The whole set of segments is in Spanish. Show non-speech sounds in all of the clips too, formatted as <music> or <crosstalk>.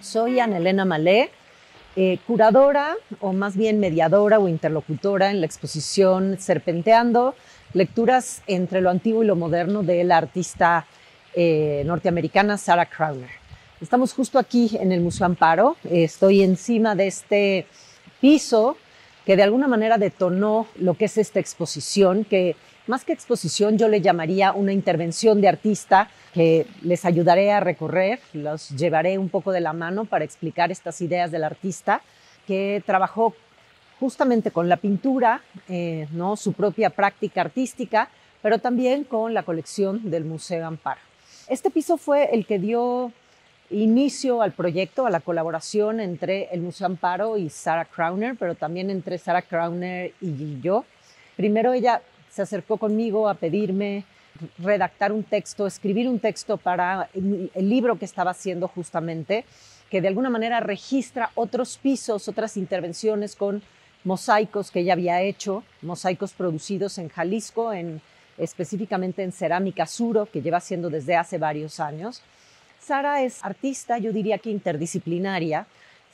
Soy Anelena Malé, eh, curadora o más bien mediadora o interlocutora en la exposición Serpenteando, lecturas entre lo antiguo y lo moderno de la artista eh, norteamericana Sarah Crowner. Estamos justo aquí en el Museo Amparo, eh, estoy encima de este piso que de alguna manera detonó lo que es esta exposición, que más que exposición, yo le llamaría una intervención de artista que les ayudaré a recorrer, los llevaré un poco de la mano para explicar estas ideas del artista que trabajó justamente con la pintura, eh, ¿no? su propia práctica artística, pero también con la colección del Museo Amparo. Este piso fue el que dio inicio al proyecto, a la colaboración entre el Museo Amparo y Sarah Crowner, pero también entre Sarah Crowner y yo. Primero ella se acercó conmigo a pedirme redactar un texto, escribir un texto para el libro que estaba haciendo justamente, que de alguna manera registra otros pisos, otras intervenciones con mosaicos que ella había hecho, mosaicos producidos en Jalisco, en, específicamente en cerámica suro, que lleva haciendo desde hace varios años. Sara es artista, yo diría que interdisciplinaria,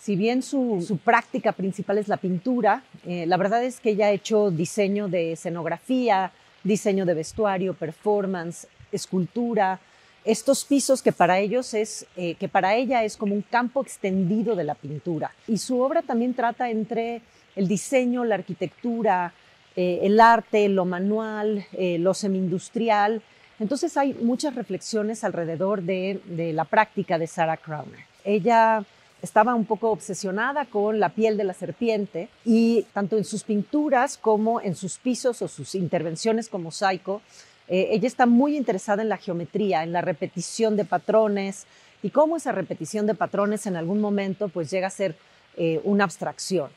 si bien su, práctica principal es la pintura, eh, la verdad es que ella ha hecho diseño de escenografía, diseño de vestuario, performance, escultura, estos pisos que para ellos es eh, que para ella es como un campo extendido de la pintura y su obra también trata entre el diseño la arquitectura eh, el arte lo manual lo semi-industrial. entonces hay muchas reflexiones alrededor de, la práctica de Sarah Crowner ella estaba un poco obsesionada con la piel de la serpiente y tanto en sus pinturas como en sus pisos o sus intervenciones como mosaico, eh, ella está muy interesada en la geometría, en la repetición de patrones y cómo esa repetición de patrones en algún momento pues llega a ser eh, una abstracción,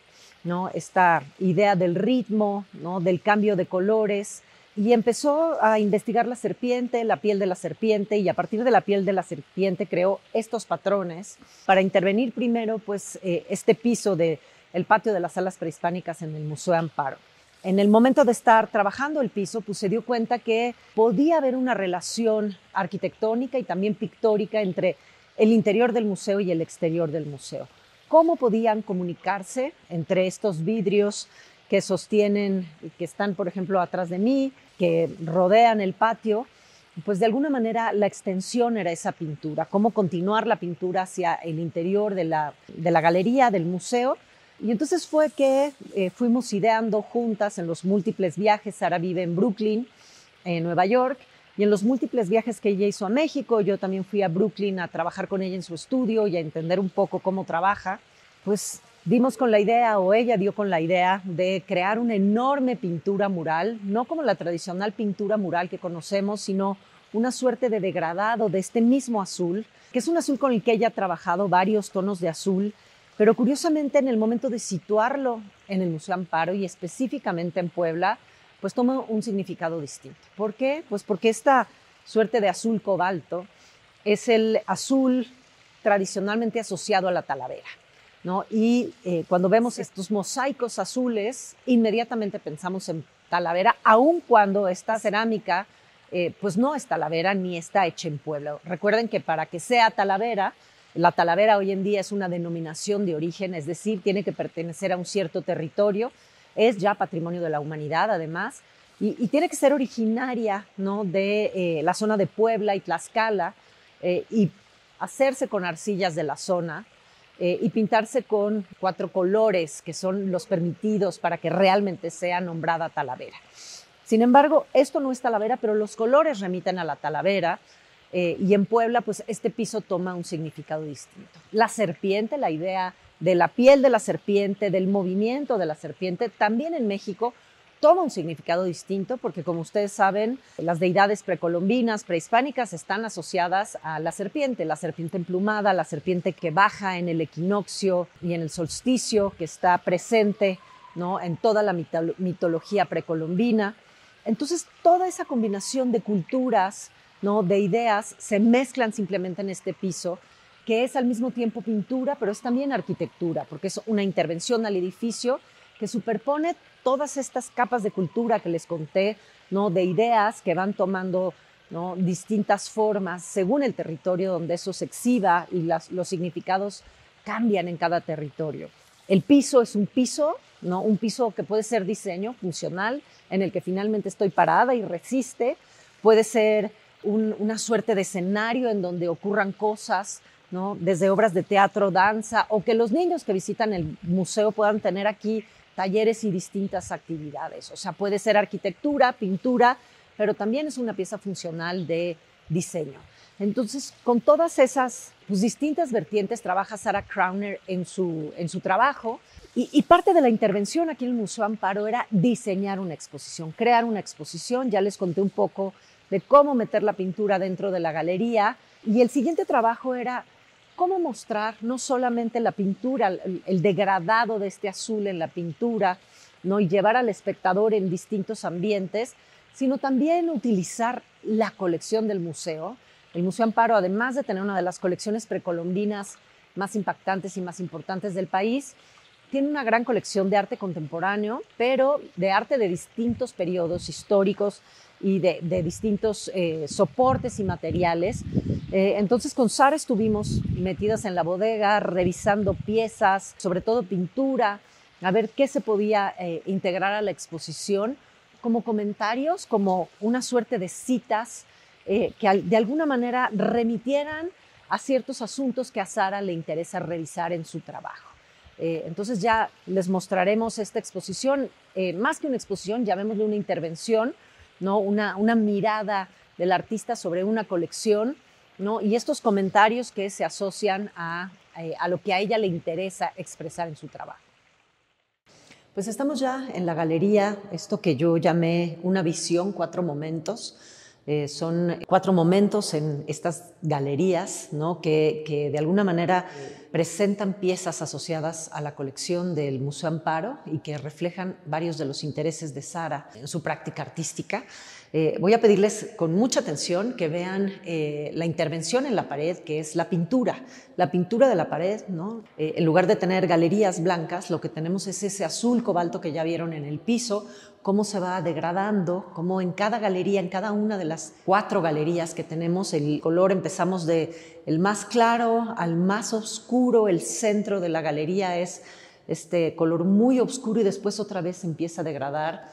¿no? Esta idea del ritmo, ¿no? Del cambio de colores, y empezó a investigar la serpiente, la piel de la serpiente, y a partir de la piel de la serpiente creó estos patrones para intervenir primero pues, eh, este piso del el patio de las salas prehispánicas en el Museo Amparo. En el momento de estar trabajando el piso, pues se dio cuenta que podía haber una relación arquitectónica y también pictórica entre el interior del museo y el exterior del museo. ¿Cómo podían comunicarse entre estos vidrios que sostienen, que están, por ejemplo, atrás de mí, que rodean el patio, pues de alguna manera la extensión era esa pintura, cómo continuar la pintura hacia el interior de la, galería, del museo. Y entonces fue que eh, fuimos ideando juntas en los múltiples viajes. Sara vive en Brooklyn, en Nueva York, y en los múltiples viajes que ella hizo a México, yo también fui a Brooklyn a trabajar con ella en su estudio y a entender un poco cómo trabaja, pues dimos con la idea o ella dio con la idea de crear una enorme pintura mural, no como la tradicional pintura mural que conocemos, sino una suerte de degradado de este mismo azul, que es un azul con el que ella ha trabajado varios tonos de azul, pero curiosamente en el momento de situarlo en el Museo Amparo y específicamente en Puebla, pues toma un significado distinto. ¿Por qué? Pues porque esta suerte de azul cobalto es el azul tradicionalmente asociado a la talavera. Y eh, cuando vemos estos mosaicos azules, inmediatamente pensamos en Talavera, aun cuando esta cerámica, eh, pues no es Talavera ni está hecha en Puebla. Recuerden que para que sea Talavera, la Talavera hoy en día es una denominación de origen, es decir, tiene que pertenecer a un cierto territorio, es ya patrimonio de la humanidad además, y, tiene que ser originaria de eh, la zona de Puebla y Tlaxcala, y hacerse con arcillas de la zona, eh, y pintarse con cuatro colores que son los permitidos para que realmente sea nombrada Talavera. Sin embargo, esto no es Talavera, pero los colores remiten a la Talavera eh, y en Puebla, pues este piso toma un significado distinto. La serpiente, la idea de la piel de la serpiente, del movimiento de la serpiente, también en México toma un significado distinto porque, como ustedes saben, las deidades precolombinas, prehispánicas, están asociadas a la serpiente, la serpiente emplumada, la serpiente que baja en el equinoccio y en el solsticio, que está presente ¿no? en toda la mitología precolombina. Entonces, toda esa combinación de culturas, ¿no? de ideas, se mezclan simplemente en este piso que es al mismo tiempo pintura, pero es también arquitectura, porque es una intervención al edificio que superpone todas estas capas de cultura que les conté, ¿no? de ideas que van tomando ¿no? distintas formas según el territorio donde eso se exhiba y las, los significados cambian en cada territorio. El piso es un piso, ¿no? un piso que puede ser diseño funcional, en el que finalmente estoy parada y resiste, puede ser una suerte de escenario en donde ocurran cosas, ¿no? desde obras de teatro, danza, o que los niños que visitan el museo puedan tener aquí talleres y distintas actividades. O sea, puede ser arquitectura, pintura, pero también es una pieza funcional de diseño. Entonces, con todas esas pues, distintas vertientes trabaja Sara Crowner en su, en su trabajo y, y, parte de la intervención aquí en el Museo Amparo era diseñar una exposición, crear una exposición. Ya les conté un poco de cómo meter la pintura dentro de la galería y el siguiente trabajo era cómo mostrar no solamente la pintura, el, degradado de este azul en la pintura, ¿no? y llevar al espectador en distintos ambientes, sino también utilizar la colección del museo. El Museo Amparo, además de tener una de las colecciones precolombinas más impactantes y más importantes del país, tiene una gran colección de arte contemporáneo, pero de arte de distintos periodos históricos, y de, distintos eh, soportes y materiales. Eh, entonces con Sara estuvimos metidas en la bodega, revisando piezas, sobre todo pintura, a ver qué se podía eh, integrar a la exposición, como comentarios, como una suerte de citas que de alguna manera remitieran a ciertos asuntos que a Sara le interesa revisar en su trabajo. entonces ya les mostraremos esta exposición, más que una exposición, llamémosle una intervención, ¿no? Una, mirada del artista sobre una colección, Y estos comentarios que se asocian eh, a lo que a ella le interesa expresar en su trabajo. Pues estamos ya en la galería, esto que yo llamé una visión, cuatro momentos eh, son cuatro momentos en estas galerías que, de alguna manera presentan piezas asociadas a la colección del Museo Amparo y que reflejan varios de los intereses de Sara en su práctica artística. Eh, voy a pedirles con mucha atención que vean eh, la intervención en la pared, que es la pintura, la pintura de la pared. ¿no? Eh, en lugar de tener galerías blancas, lo que tenemos es ese azul cobalto que ya vieron en el piso, cómo se va degradando, cómo en cada galería, en cada una de las cuatro galerías que tenemos, el color empezamos de el más claro al más oscuro, el centro de la galería es este color muy oscuro y después otra vez empieza a degradar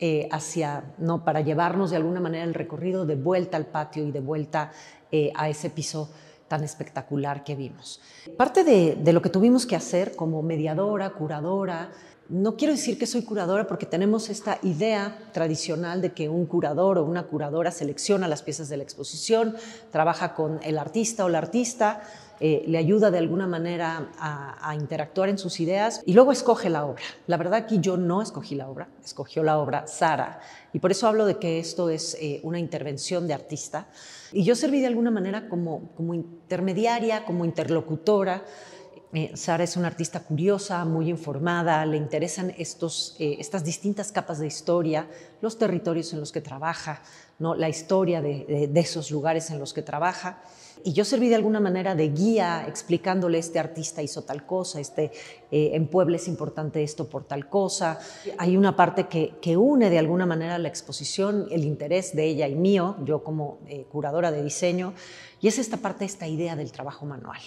eh, hacia, no, para llevarnos de alguna manera el recorrido de vuelta al patio y de vuelta eh, a ese piso tan espectacular que vimos. Parte de, de, lo que tuvimos que hacer como mediadora, curadora, no quiero decir que soy curadora porque tenemos esta idea tradicional de que un curador o una curadora selecciona las piezas de la exposición, trabaja con el artista o la artista, eh, le ayuda de alguna manera a, interactuar en sus ideas y luego escoge la obra. La verdad que yo no escogí la obra, escogió la obra Sara y por eso hablo de que esto es eh, una intervención de artista y yo serví de alguna manera como, intermediaria, como interlocutora. Eh, Sara es una artista curiosa, muy informada, le interesan estas distintas capas de historia, los territorios en los que trabaja, ¿no? la historia de esos lugares en los que trabaja. Y yo serví de alguna manera de guía explicándole este artista hizo tal cosa, este, eh, en Puebla es importante esto por tal cosa. Hay una parte que, une de alguna manera la exposición, el interés de ella y mío, yo como eh, curadora de diseño, y es esta parte, esta idea del trabajo manual.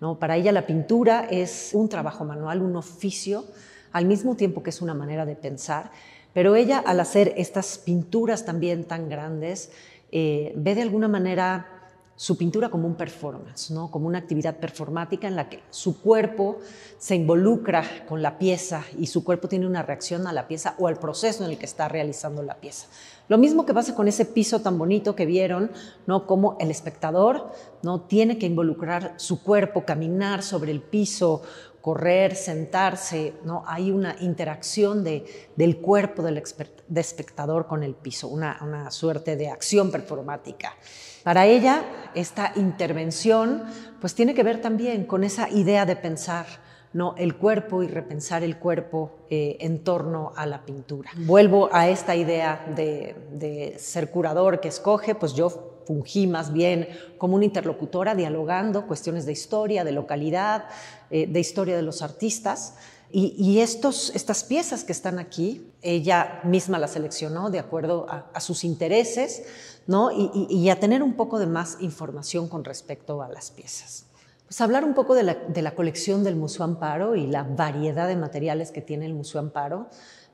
¿no? Para ella la pintura es un trabajo manual, un oficio, al mismo tiempo que es una manera de pensar, pero ella al hacer estas pinturas también tan grandes, eh, ve de alguna manera su pintura como un performance, ¿no? como una actividad performática en la que su cuerpo se involucra con la pieza y su cuerpo tiene una reacción a la pieza o al proceso en el que está realizando la pieza. Lo mismo que pasa con ese piso tan bonito que vieron, ¿no? como el espectador ¿no? tiene que involucrar su cuerpo, caminar sobre el piso, correr, sentarse, ¿no? hay una interacción del cuerpo del espectador con el piso, una, una suerte de acción performática. Para ella, esta intervención pues tiene que ver también con esa idea de pensar, ¿no? el cuerpo y repensar el cuerpo eh, en torno a la pintura. Vuelvo a esta idea de, ser curador que escoge, pues yo fungí más bien como una interlocutora dialogando cuestiones de historia, de localidad, eh, de historia de los artistas. Y, estas piezas que están aquí, ella misma las seleccionó de acuerdo a, sus intereses y a tener un poco de más información con respecto a las piezas pues hablar un poco de la, colección del Museo Amparo y la variedad de materiales que tiene el Museo Amparo.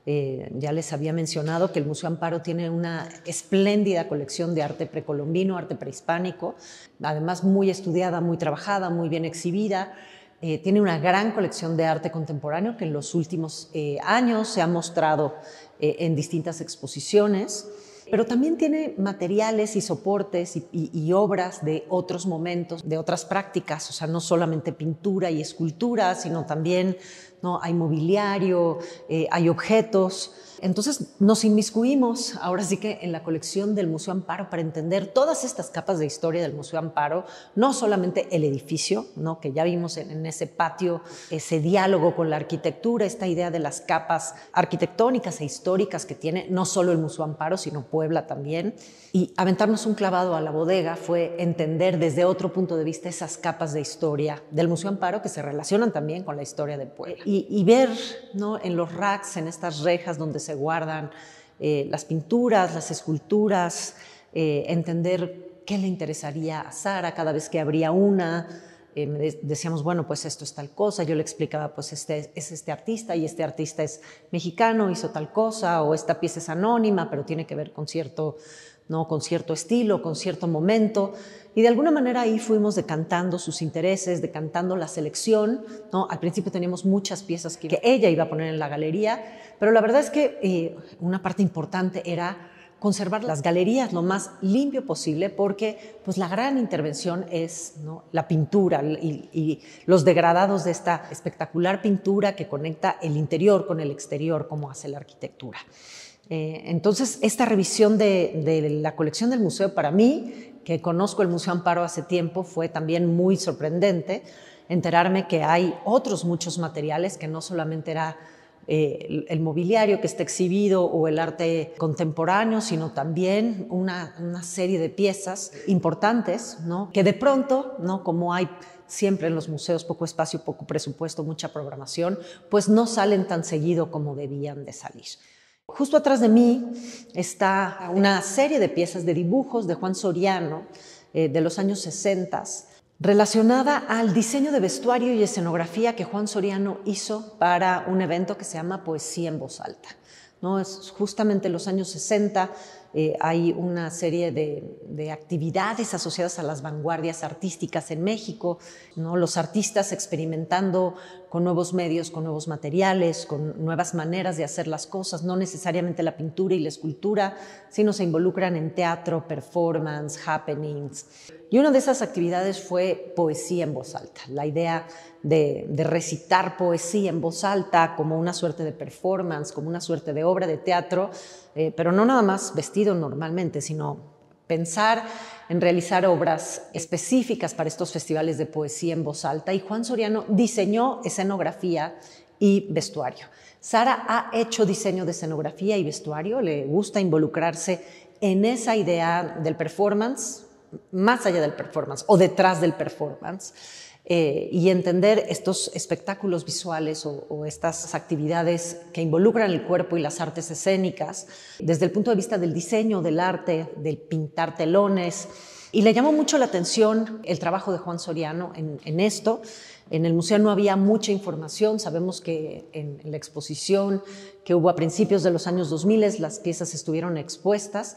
Eh, ya les había mencionado que el Museo Amparo tiene una espléndida colección de arte precolombino, arte prehispánico, además muy estudiada, muy trabajada, muy bien exhibida. Eh, tiene una gran colección de arte contemporáneo que en los últimos eh, años se ha mostrado en distintas exposiciones pero también tiene materiales y soportes y, obras de otros momentos, de otras prácticas, o sea, no solamente pintura y escultura, sino también ¿no? Hay mobiliario, eh, hay objetos. Entonces nos inmiscuimos ahora sí que en la colección del Museo Amparo para entender todas estas capas de historia del Museo Amparo, no solamente el edificio, ¿no? que ya vimos en, ese patio, ese diálogo con la arquitectura, esta idea de las capas arquitectónicas e históricas que tiene no solo el Museo Amparo, sino Puebla también. Y aventarnos un clavado a la bodega fue entender desde otro punto de vista esas capas de historia del Museo Amparo que se relacionan también con la historia de Puebla y, ver en los racks, en estas rejas donde se guardan eh, las pinturas, las esculturas, eh, entender qué le interesaría a Sara cada vez que abría una. Eh, decíamos, bueno, pues esto es tal cosa, yo le explicaba, pues este es este artista y este artista es mexicano, hizo tal cosa, o esta pieza es anónima, pero tiene que ver con cierto ¿no? con cierto estilo, con cierto momento. Y de alguna manera ahí fuimos decantando sus intereses, decantando la selección. ¿no? Al principio teníamos muchas piezas que, ella iba a poner en la galería, pero la verdad es que eh, una parte importante era conservar las galerías lo más limpio posible porque pues la gran intervención es ¿no? la pintura y, los degradados de esta espectacular pintura que conecta el interior con el exterior como hace la arquitectura. Eh, entonces, esta revisión de, la colección del museo para mí, que conozco el Museo Amparo hace tiempo, fue también muy sorprendente enterarme que hay otros muchos materiales que no solamente era eh, el, mobiliario que está exhibido o el arte contemporáneo, sino también una, serie de piezas importantes, que de pronto, como hay siempre en los museos poco espacio, poco presupuesto, mucha programación, pues no salen tan seguido como debían de salir. Justo atrás de mí está una serie de piezas de dibujos de Juan Soriano eh, de los años 60 relacionada al diseño de vestuario y escenografía que Juan Soriano hizo para un evento que se llama Poesía en Voz Alta. ¿no? Es justamente en los años 60 eh, hay una serie de, de, actividades asociadas a las vanguardias artísticas en México, ¿no? los artistas experimentando con nuevos medios, con nuevos materiales, con nuevas maneras de hacer las cosas, no necesariamente la pintura y la escultura, sino se involucran en teatro, performance, happenings. Y una de esas actividades fue poesía en voz alta, la idea de, recitar poesía en voz alta como una suerte de performance, como una suerte de obra de teatro, eh, pero no nada más vestido normalmente, sino pensar en realizar obras específicas para estos festivales de poesía en voz alta y Juan Soriano diseñó escenografía y vestuario. Sara ha hecho diseño de escenografía y vestuario, le gusta involucrarse en esa idea del performance, más allá del performance o detrás del performance. Eh, y entender estos espectáculos visuales o, estas actividades que involucran el cuerpo y las artes escénicas desde el punto de vista del diseño, del arte, del pintar telones. Y le llamó mucho la atención el trabajo de Juan Soriano en, esto. En el museo no había mucha información, sabemos que en la exposición que hubo a principios de los años 2000 las piezas estuvieron expuestas,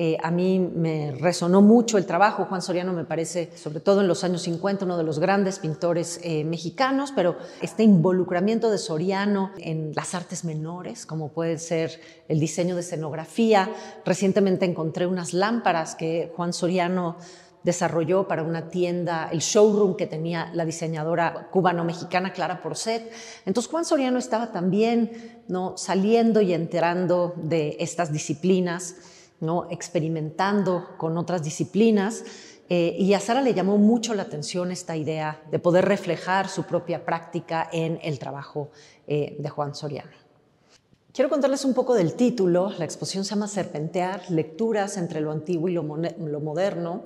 eh, a mí me resonó mucho el trabajo. Juan Soriano me parece, sobre todo en los años 50, uno de los grandes pintores eh, mexicanos, pero este involucramiento de Soriano en las artes menores, como puede ser el diseño de escenografía. Recientemente encontré unas lámparas que Juan Soriano desarrolló para una tienda, el showroom que tenía la diseñadora cubano-mexicana Clara Porcet. Entonces Juan Soriano estaba también ¿no? saliendo y enterando de estas disciplinas. ¿no? experimentando con otras disciplinas. Eh, y a Sara le llamó mucho la atención esta idea de poder reflejar su propia práctica en el trabajo eh, de Juan Soriano. Quiero contarles un poco del título. La exposición se llama Serpentear, Lecturas entre lo antiguo y lo, moderno.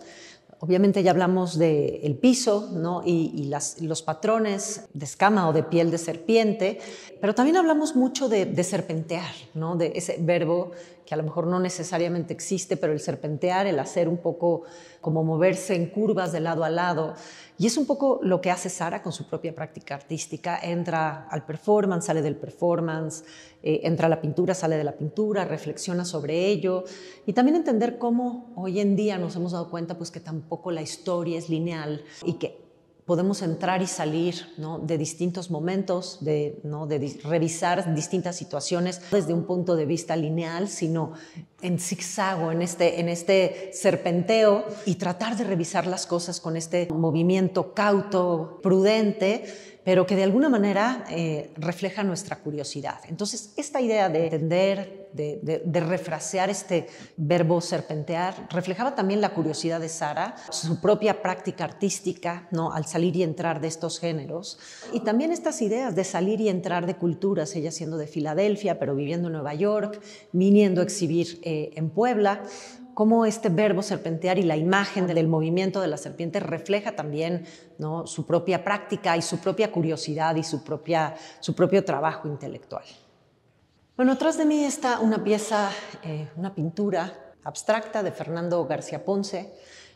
Obviamente ya hablamos del el piso ¿no? y, las, los patrones de escama o de piel de serpiente, pero también hablamos mucho de, de serpentear, ¿no? de ese verbo que a lo mejor no necesariamente existe, pero el serpentear, el hacer un poco como moverse en curvas de lado a lado. Y es un poco lo que hace Sara con su propia práctica artística. Entra al performance, sale del performance, eh, entra a la pintura, sale de la pintura, reflexiona sobre ello. Y también entender cómo hoy en día nos hemos dado cuenta pues, que tampoco la historia es lineal y que podemos entrar y salir de distintos momentos, de, ¿no? de revisar distintas situaciones desde un punto de vista lineal, sino en zigzago, en este, en este serpenteo y tratar de revisar las cosas con este movimiento cauto, prudente pero que de alguna manera eh, refleja nuestra curiosidad. Entonces, esta idea de entender, de, refrasear este verbo serpentear, reflejaba también la curiosidad de Sara, su propia práctica artística, ¿no? al salir y entrar de estos géneros, y también estas ideas de salir y entrar de culturas, ella siendo de Filadelfia, pero viviendo en Nueva York, viniendo a exhibir eh, en Puebla cómo este verbo serpentear y la imagen del movimiento de la serpiente refleja también su propia práctica y su propia curiosidad y su, propio trabajo intelectual. Bueno, atrás de mí está una pieza, eh, una pintura abstracta de Fernando García Ponce,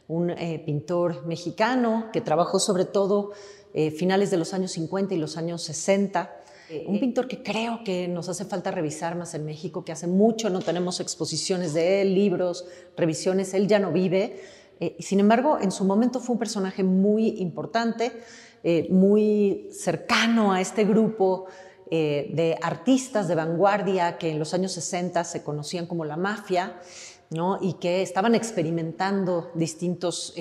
un eh, pintor mexicano que trabajó sobre todo eh, finales de los años 50 y los años 60 eh, un eh, pintor que creo que nos hace falta revisar más en México, que hace mucho no tenemos exposiciones de él, libros, revisiones, él ya no vive. Eh, sin embargo, en su momento fue un personaje muy importante, muy cercano a este grupo de artistas de vanguardia que en los años 60 se conocían como la mafia y que estaban experimentando distintos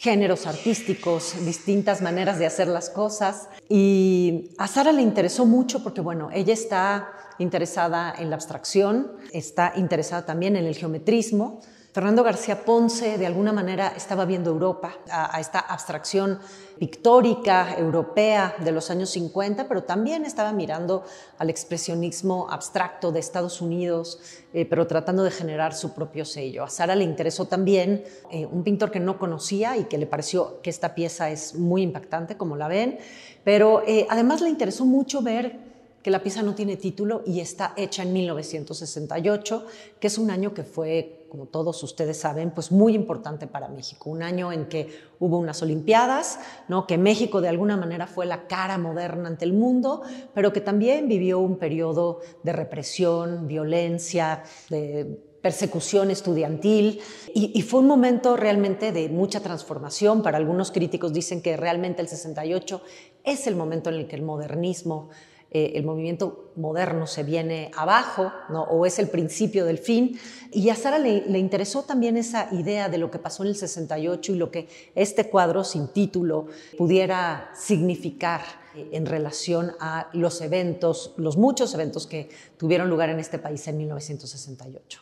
géneros artísticos, distintas maneras de hacer las cosas. Y a Sara le interesó mucho porque, bueno, ella está interesada en la abstracción, está interesada también en el geometrismo, Fernando García Ponce de alguna manera estaba viendo Europa, a, esta abstracción pictórica europea de los años 50, pero también estaba mirando al expresionismo abstracto de Estados Unidos, eh, pero tratando de generar su propio sello. A Sara le interesó también eh, un pintor que no conocía y que le pareció que esta pieza es muy impactante, como la ven, pero eh, además le interesó mucho ver que la pieza no tiene título y está hecha en 1968, que es un año que fue como todos ustedes saben, pues muy importante para México. Un año en que hubo unas Olimpiadas, ¿no? que México de alguna manera fue la cara moderna ante el mundo, pero que también vivió un periodo de represión, violencia, de persecución estudiantil y, y, fue un momento realmente de mucha transformación. Para algunos críticos dicen que realmente el 68 es el momento en el que el modernismo eh, el movimiento moderno se viene abajo o es el principio del fin. Y a Sara le, interesó también esa idea de lo que pasó en el 68 y lo que este cuadro sin título pudiera significar eh, en relación a los eventos, los muchos eventos que tuvieron lugar en este país en 1968.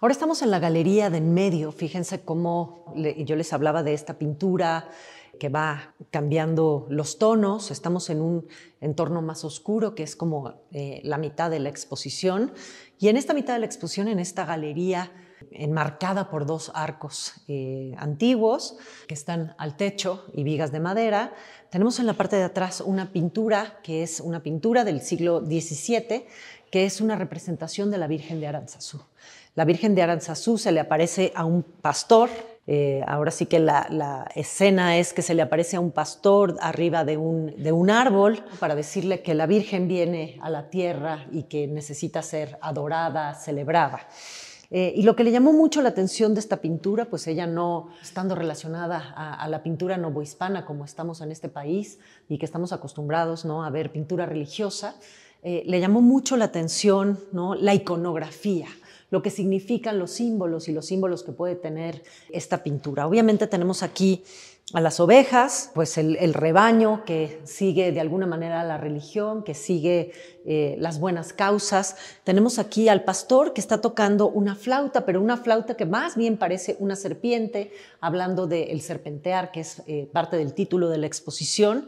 Ahora estamos en la galería de en medio, fíjense cómo yo les hablaba de esta pintura, que va cambiando los tonos, estamos en un entorno más oscuro que es como eh, la mitad de la exposición y en esta mitad de la exposición, en esta galería enmarcada por dos arcos eh, antiguos que están al techo y vigas de madera, tenemos en la parte de atrás una pintura que es una pintura del siglo XVII que es una representación de la Virgen de Aranzazú. La Virgen de Aranzazú se le aparece a un pastor eh, ahora sí que la, escena es que se le aparece a un pastor arriba de un, árbol para decirle que la Virgen viene a la tierra y que necesita ser adorada, celebrada. Eh, y lo que le llamó mucho la atención de esta pintura, pues ella no, estando relacionada a, la pintura novohispana como estamos en este país y que estamos acostumbrados a ver pintura religiosa, eh, le llamó mucho la atención la iconografía lo que significan los símbolos y los símbolos que puede tener esta pintura. Obviamente tenemos aquí a las ovejas, pues el, rebaño que sigue de alguna manera la religión, que sigue eh, las buenas causas. Tenemos aquí al pastor que está tocando una flauta, pero una flauta que más bien parece una serpiente, hablando del serpentear, que es eh, parte del título de la exposición.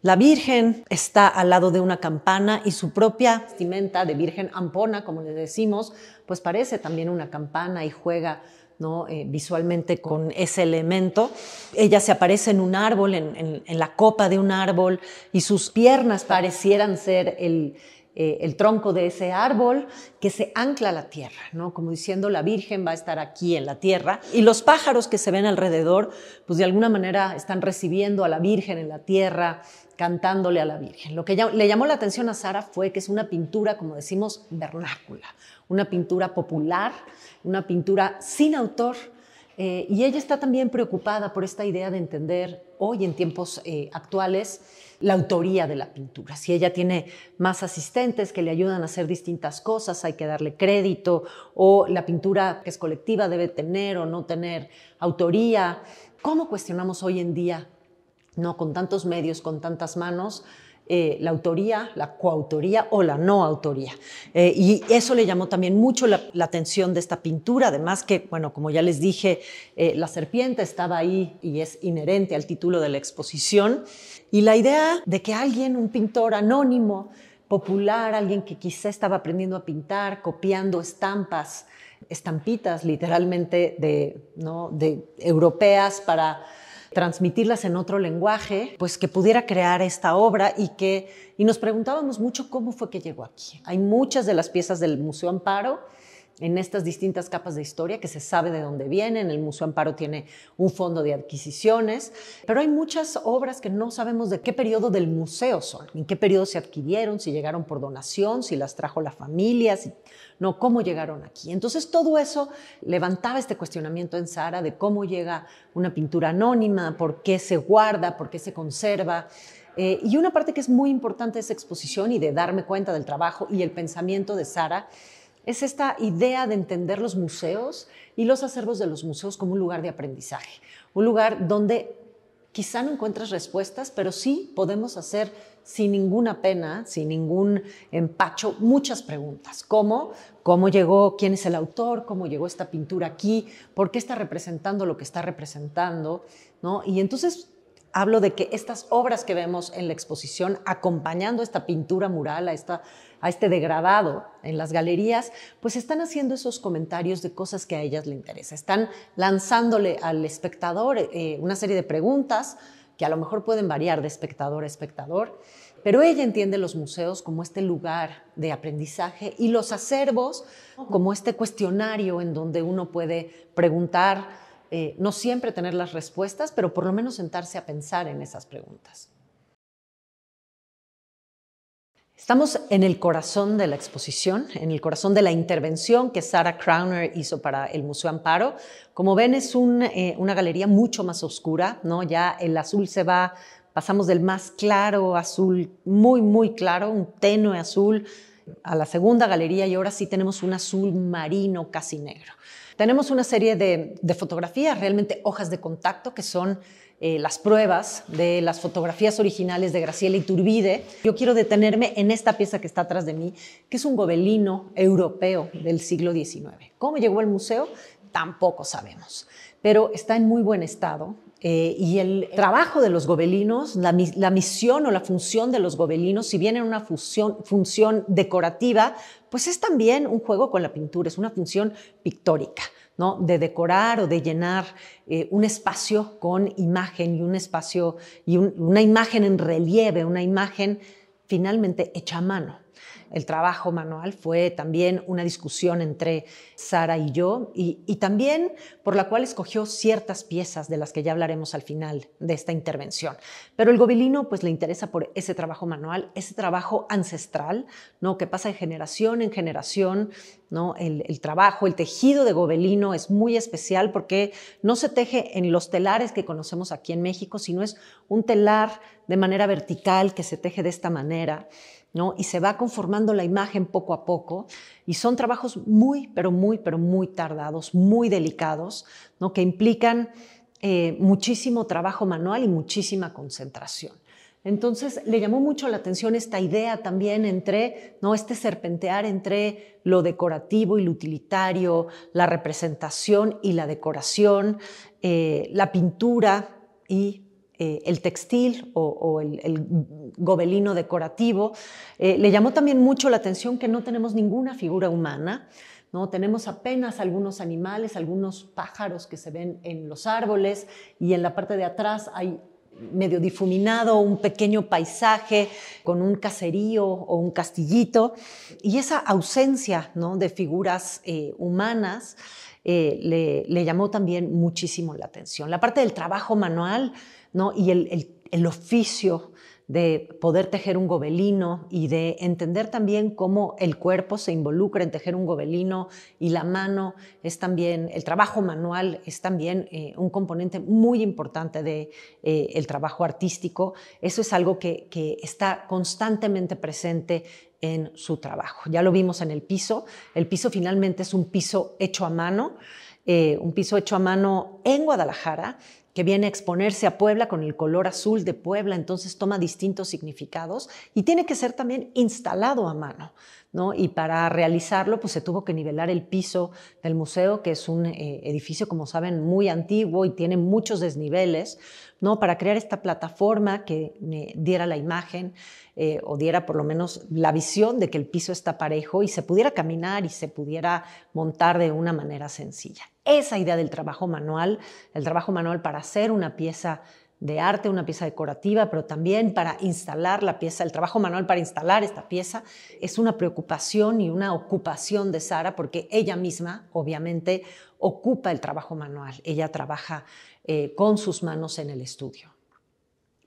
La Virgen está al lado de una campana y su propia vestimenta de Virgen Ampona, como le decimos, pues parece también una campana y juega ¿no? Eh, visualmente con ese elemento. Ella se aparece en un árbol, en, la copa de un árbol, y sus piernas parecieran ser el, eh, el tronco de ese árbol que se ancla a la tierra, ¿no? Como diciendo, la Virgen va a estar aquí en la tierra. Y los pájaros que se ven alrededor, pues de alguna manera están recibiendo a la Virgen en la tierra, cantándole a la Virgen. Lo que le llamó la atención a Sara fue que es una pintura, como decimos, vernácula, una pintura popular, una pintura sin autor, eh, y ella está también preocupada por esta idea de entender hoy en tiempos eh, actuales la autoría de la pintura. Si ella tiene más asistentes que le ayudan a hacer distintas cosas, hay que darle crédito, o la pintura que es colectiva debe tener o no tener autoría. ¿Cómo cuestionamos hoy en día, no con tantos medios, con tantas manos, eh, la autoría, la coautoría o la no autoría. Eh, y eso le llamó también mucho la, atención de esta pintura, además que, bueno, como ya les dije, eh, la serpiente estaba ahí y es inherente al título de la exposición. Y la idea de que alguien, un pintor anónimo, popular, alguien que quizá estaba aprendiendo a pintar, copiando estampas, estampitas literalmente de, de europeas para transmitirlas en otro lenguaje, pues que pudiera crear esta obra y que y nos preguntábamos mucho cómo fue que llegó aquí. Hay muchas de las piezas del Museo Amparo en estas distintas capas de historia que se sabe de dónde vienen. El Museo Amparo tiene un fondo de adquisiciones, pero hay muchas obras que no sabemos de qué periodo del museo son, en qué periodo se adquirieron, si llegaron por donación, si las trajo la familia, si no, cómo llegaron aquí. Entonces todo eso levantaba este cuestionamiento en Sara de cómo llega una pintura anónima, por qué se guarda, por qué se conserva. Eh, y una parte que es muy importante de esa exposición y de darme cuenta del trabajo y el pensamiento de Sara es esta idea de entender los museos y los acervos de los museos como un lugar de aprendizaje, un lugar donde quizá no encuentres respuestas, pero sí podemos hacer sin ninguna pena, sin ningún empacho, muchas preguntas, ¿Cómo? cómo llegó, quién es el autor, cómo llegó esta pintura aquí, por qué está representando lo que está representando, ¿no? Y entonces hablo de que estas obras que vemos en la exposición, acompañando esta pintura mural, a, esta, a este degradado en las galerías, pues están haciendo esos comentarios de cosas que a ellas le interesa. Están lanzándole al espectador eh, una serie de preguntas que a lo mejor pueden variar de espectador a espectador, pero ella entiende los museos como este lugar de aprendizaje y los acervos como este cuestionario en donde uno puede preguntar, eh, no siempre tener las respuestas, pero por lo menos sentarse a pensar en esas preguntas. Estamos en el corazón de la exposición, en el corazón de la intervención que Sarah Crowner hizo para el Museo Amparo. Como ven, es eh, una galería mucho más oscura, Ya el azul se va, pasamos del más claro azul, muy, muy claro, un tenue azul, a la segunda galería y ahora sí tenemos un azul marino casi negro. Tenemos una serie de, fotografías, realmente hojas de contacto, que son eh, las pruebas de las fotografías originales de Graciela Iturbide. Yo quiero detenerme en esta pieza que está atrás de mí, que es un gobelino europeo del siglo XIX. ¿Cómo llegó al museo? Tampoco sabemos, pero está en muy buen estado. Eh, y el trabajo de los gobelinos, la, misión o la función de los gobelinos, si bien en una función decorativa, pues es también un juego con la pintura, es una función pictórica, ¿no? De decorar o de llenar eh, un espacio con imagen y un espacio y una imagen en relieve, una imagen finalmente hecha a mano el trabajo manual fue también una discusión entre Sara y yo y, también por la cual escogió ciertas piezas de las que ya hablaremos al final de esta intervención. Pero el gobelino pues le interesa por ese trabajo manual, ese trabajo ancestral, ¿no? que pasa de generación en generación, ¿no? el, trabajo, el tejido de gobelino es muy especial porque no se teje en los telares que conocemos aquí en México, sino es un telar de manera vertical que se teje de esta manera. Y se va conformando la imagen poco a poco. Y son trabajos muy, pero muy, pero muy tardados, muy delicados, ¿no? Que implican eh, muchísimo trabajo manual y muchísima concentración. Entonces le llamó mucho la atención esta idea también entre, ¿no? este serpentear entre lo decorativo y lo utilitario, la representación y la decoración, eh, la pintura y eh, el textil o, el, gobelino decorativo. Eh, le llamó también mucho la atención que no tenemos ninguna figura humana, ¿no? tenemos apenas algunos animales, algunos pájaros que se ven en los árboles y en la parte de atrás hay medio difuminado, un pequeño paisaje con un caserío o un castillito, y esa ausencia de figuras eh, humanas le, le llamó también muchísimo la atención. La parte del trabajo manual, y el, oficio de poder tejer un gobelino y de entender también cómo el cuerpo se involucra en tejer un gobelino y la mano es también, el trabajo manual es también eh, un componente muy importante del de, eh, el trabajo artístico. Eso es algo que, está constantemente presente en su trabajo. Ya lo vimos en el piso. El piso finalmente es un piso hecho a mano. Eh, un piso hecho a mano en Guadalajara, que viene a exponerse a Puebla con el color azul de Puebla, entonces toma distintos significados y tiene que ser también instalado a mano. Y para realizarlo, pues se tuvo que nivelar el piso del museo, que es un eh, edificio, como saben, muy antiguo y tiene muchos desniveles, ¿no? Para crear esta plataforma que diera la imagen eh, o diera por lo menos la visión de que el piso está parejo y se pudiera caminar y se pudiera montar de una manera sencilla. Esa idea del trabajo manual, el trabajo manual para hacer una pieza de arte, una pieza decorativa, pero también para instalar la pieza, el trabajo manual para instalar esta pieza, es una preocupación y una ocupación de Sara porque ella misma, obviamente, ocupa el trabajo manual. Ella trabaja eh, con sus manos en el estudio.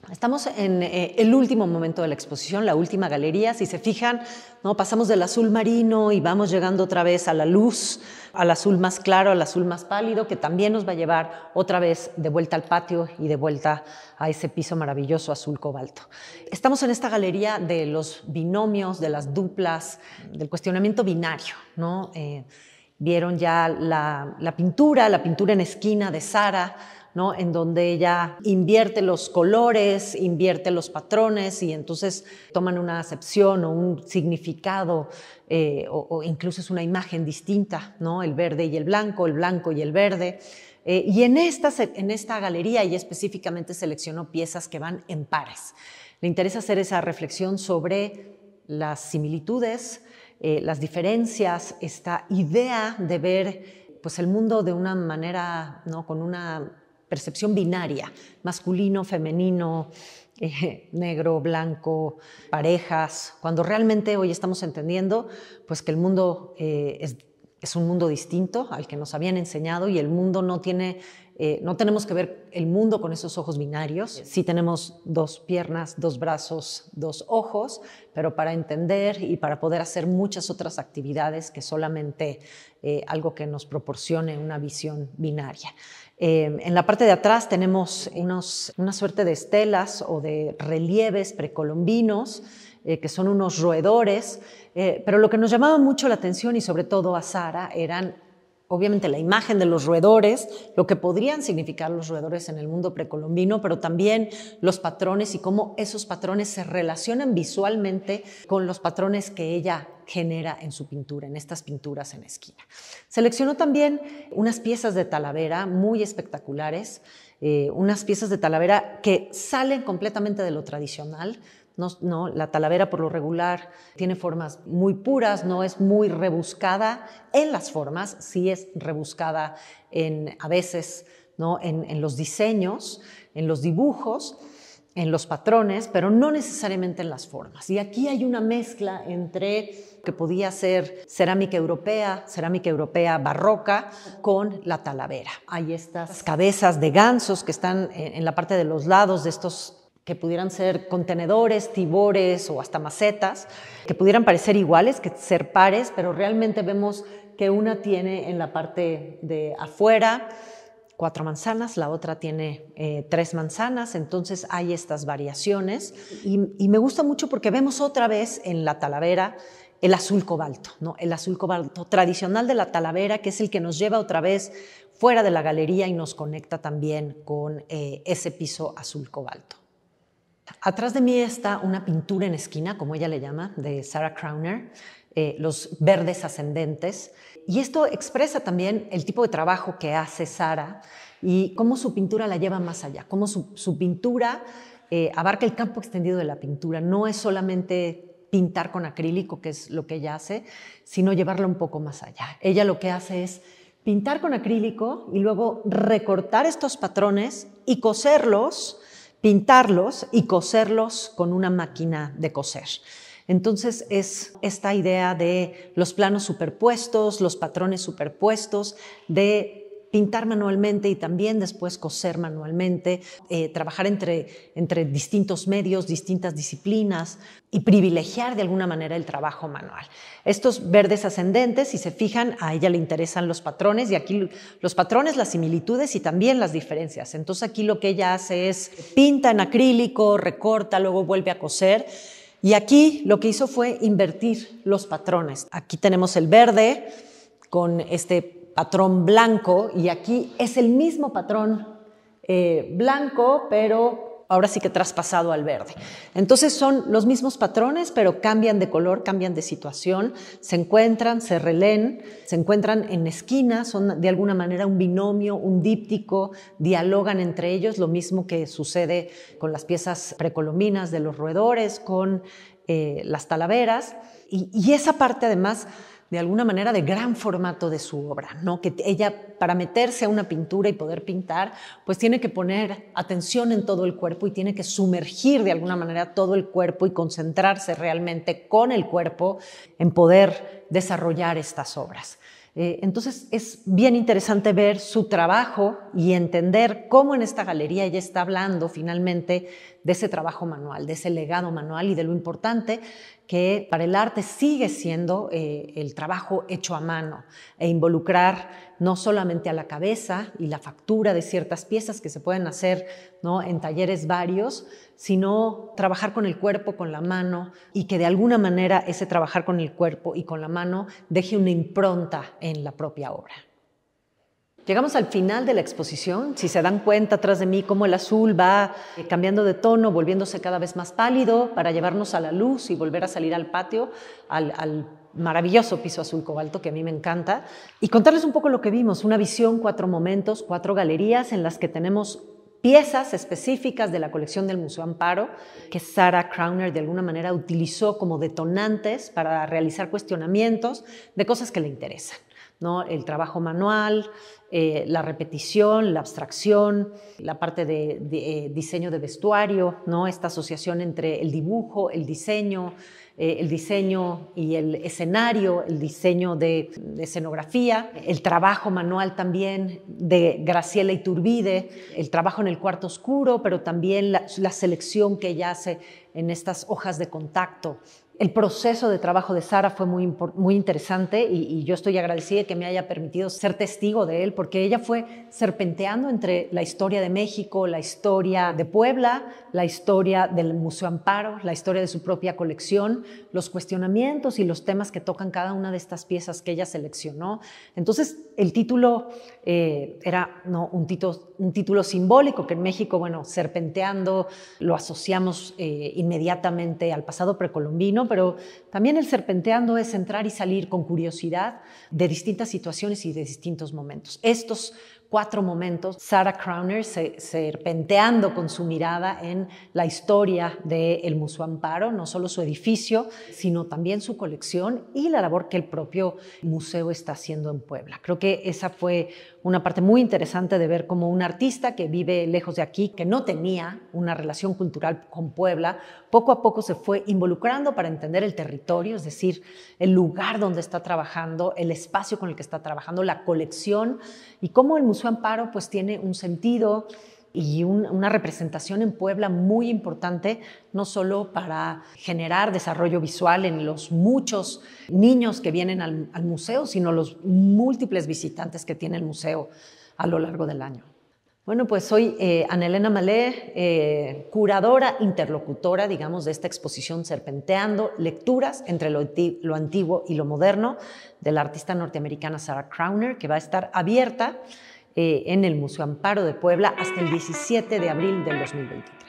Estamos en eh, el último momento de la exposición, la última galería. Si se fijan, ¿no? pasamos del azul marino y vamos llegando otra vez a la luz, al azul más claro, al azul más pálido, que también nos va a llevar otra vez de vuelta al patio y de vuelta a ese piso maravilloso azul cobalto. Estamos en esta galería de los binomios, de las duplas, del cuestionamiento binario. ¿no? Eh, vieron ya la pintura, la pintura en esquina de Sara ¿no? En donde ella invierte los colores, invierte los patrones y entonces toman una acepción o un significado eh, o, incluso es una imagen distinta, ¿no? El verde y el blanco, el blanco y el verde. Eh, y en esta, en esta galería ella específicamente seleccionó piezas que van en pares. Le interesa hacer esa reflexión sobre las similitudes, eh, las diferencias, esta idea de ver pues, el mundo de una manera, ¿no? con una percepción binaria, masculino, femenino, <laughs> eh, negro, blanco, parejas, cuando realmente hoy estamos entendiendo pues que el mundo eh, es, un mundo distinto al que nos habían enseñado y el mundo no tiene, eh, no tenemos que ver el mundo con esos ojos binarios. Sí tenemos dos piernas, dos brazos, dos ojos, pero para entender y para poder hacer muchas otras actividades que solamente algo que nos proporcione una visión binaria. Em, en la parte de atrás tenemos una suerte de estelas o de relieves precolombinos, eh, que son unos roedores, eh, pero lo que nos llamaba mucho la atención y sobre todo a Sara eran obviamente la imagen de los roedores, lo que podrían significar los roedores en el mundo precolombino, pero también los patrones y cómo esos patrones se relacionan visualmente con los patrones que ella genera en su pintura, en estas pinturas en esquina. Seleccionó también unas piezas de Talavera muy espectaculares, eh, unas piezas de Talavera que salen completamente de lo tradicional, no, la talavera por lo regular tiene formas muy puras, no es muy rebuscada en las formas, sí es rebuscada en, a veces ¿no? en los diseños, en los dibujos, en los patrones, pero no necesariamente en las formas. Y aquí hay una mezcla entre que podía ser cerámica europea, cerámica europea barroca, con la talavera. Hay estas cabezas de gansos que están en la parte de los lados de estos que pudieran ser contenedores, tibores o hasta macetas, que pudieran parecer iguales, que ser pares, pero realmente vemos que una tiene en la parte de afuera cuatro manzanas, la otra tiene eh, tres manzanas, entonces hay estas variaciones y, me gusta mucho porque vemos otra vez en la talavera el azul cobalto, ¿no? el azul cobalto tradicional de la talavera que es el que nos lleva otra vez fuera de la galería y nos conecta también con eh, ese piso azul cobalto. Atrás de mí está una pintura en esquina, como ella le llama, de Sarah Crowner, eh, Los Verdes Ascendentes y esto expresa también el tipo de trabajo que hace Sara y cómo su pintura la lleva más allá, cómo su, pintura eh, abarca el campo extendido de la pintura. No es solamente pintar con acrílico, que es lo que ella hace, sino llevarla un poco más allá. Ella lo que hace es pintar con acrílico y luego recortar estos patrones y coserlos, pintarlos y coserlos con una máquina de coser. Entonces es esta idea de los planos superpuestos, los patrones superpuestos, de pintar manualmente y también después coser manualmente, eh, trabajar entre, entre distintos medios, distintas disciplinas y privilegiar de alguna manera el trabajo manual. Estos verdes ascendentes, si se fijan, a ella le interesan los patrones y aquí los patrones, las similitudes y también las diferencias. Entonces aquí lo que ella hace es pinta en acrílico, recorta, luego vuelve a coser y aquí lo que hizo fue invertir los patrones. Aquí tenemos el verde con este patrón blanco y aquí es el mismo patrón eh, blanco, pero ahora sí que traspasado al verde. Entonces son los mismos patrones, pero cambian de color, cambian de situación, se encuentran, se releen, se encuentran en esquinas, son de alguna manera un binomio, un díptico, dialogan entre ellos, lo mismo que sucede con las piezas precolombinas de los roedores, con eh, las talaveras. y esa parte además de alguna manera de gran formato de su obra, ¿no? Que ella para meterse a una pintura y poder pintar, pues tiene que poner atención en todo el cuerpo y tiene que sumergir de alguna manera todo el cuerpo y concentrarse realmente con el cuerpo en poder desarrollar estas obras. Eh, entonces es bien interesante ver su trabajo y entender cómo en esta galería ella está hablando finalmente de ese trabajo manual, de ese legado manual y de lo importante que para el arte sigue siendo eh, el trabajo hecho a mano e involucrar no solamente a la cabeza y la factura de ciertas piezas que se pueden hacer ¿no? en talleres varios, sino trabajar con el cuerpo, con la mano, y que de alguna manera ese trabajar con el cuerpo y con la mano deje una impronta en la propia obra. Llegamos al final de la exposición. Si se dan cuenta atrás de mí cómo el azul va eh, cambiando de tono, volviéndose cada vez más pálido para llevarnos a la luz y volver a salir al patio, al, al maravilloso piso azul cobalto que a mí me encanta y contarles un poco lo que vimos, una visión, cuatro momentos, cuatro galerías en las que tenemos piezas específicas de la colección del Museo Amparo que Sara Crowner de alguna manera utilizó como detonantes para realizar cuestionamientos de cosas que le interesan. ¿no? El trabajo manual, eh, la repetición, la abstracción, la parte de, eh, diseño de vestuario, ¿no? esta asociación entre el dibujo, el diseño, eh, el diseño y el escenario, el diseño de, escenografía, el trabajo manual también de Graciela Iturbide, el trabajo en el cuarto oscuro, pero también la selección que ella hace en estas hojas de contacto el proceso de trabajo de Sara fue muy, interesante y, yo estoy agradecida que me haya permitido ser testigo de él, porque ella fue serpenteando entre la historia de México, la historia de Puebla, la historia del Museo Amparo, la historia de su propia colección, los cuestionamientos y los temas que tocan cada una de estas piezas que ella seleccionó. Entonces, el título eh, era ¿no? un, título simbólico que en México, bueno, serpenteando, lo asociamos eh, inmediatamente al pasado precolombino, pero también el serpenteando es entrar y salir con curiosidad de distintas situaciones y de distintos momentos. Estos cuatro momentos, Sarah Crowner serpenteando con su mirada en la historia del Museo Amparo, no solo su edificio, sino también su colección y la labor que el propio museo está haciendo en Puebla. Creo que esa fue una parte muy interesante de ver cómo un artista que vive lejos de aquí, que no tenía una relación cultural con Puebla, poco a poco se fue involucrando para entender el territorio, es decir, el lugar donde está trabajando, el espacio con el que está trabajando, la colección y cómo el museo su amparo pues tiene un sentido y una representación en Puebla muy importante, no solo para generar desarrollo visual en los muchos niños que vienen al, museo, sino los múltiples visitantes que tiene el museo a lo largo del año. Bueno, pues soy eh, Anelena Malé, eh, curadora, interlocutora, digamos, de esta exposición Serpenteando, lecturas entre lo, lo, antiguo y lo moderno de la artista norteamericana Sarah Crowner, que va a estar abierta eh, en el Museo Amparo de Puebla hasta el 17 de abril del 2021.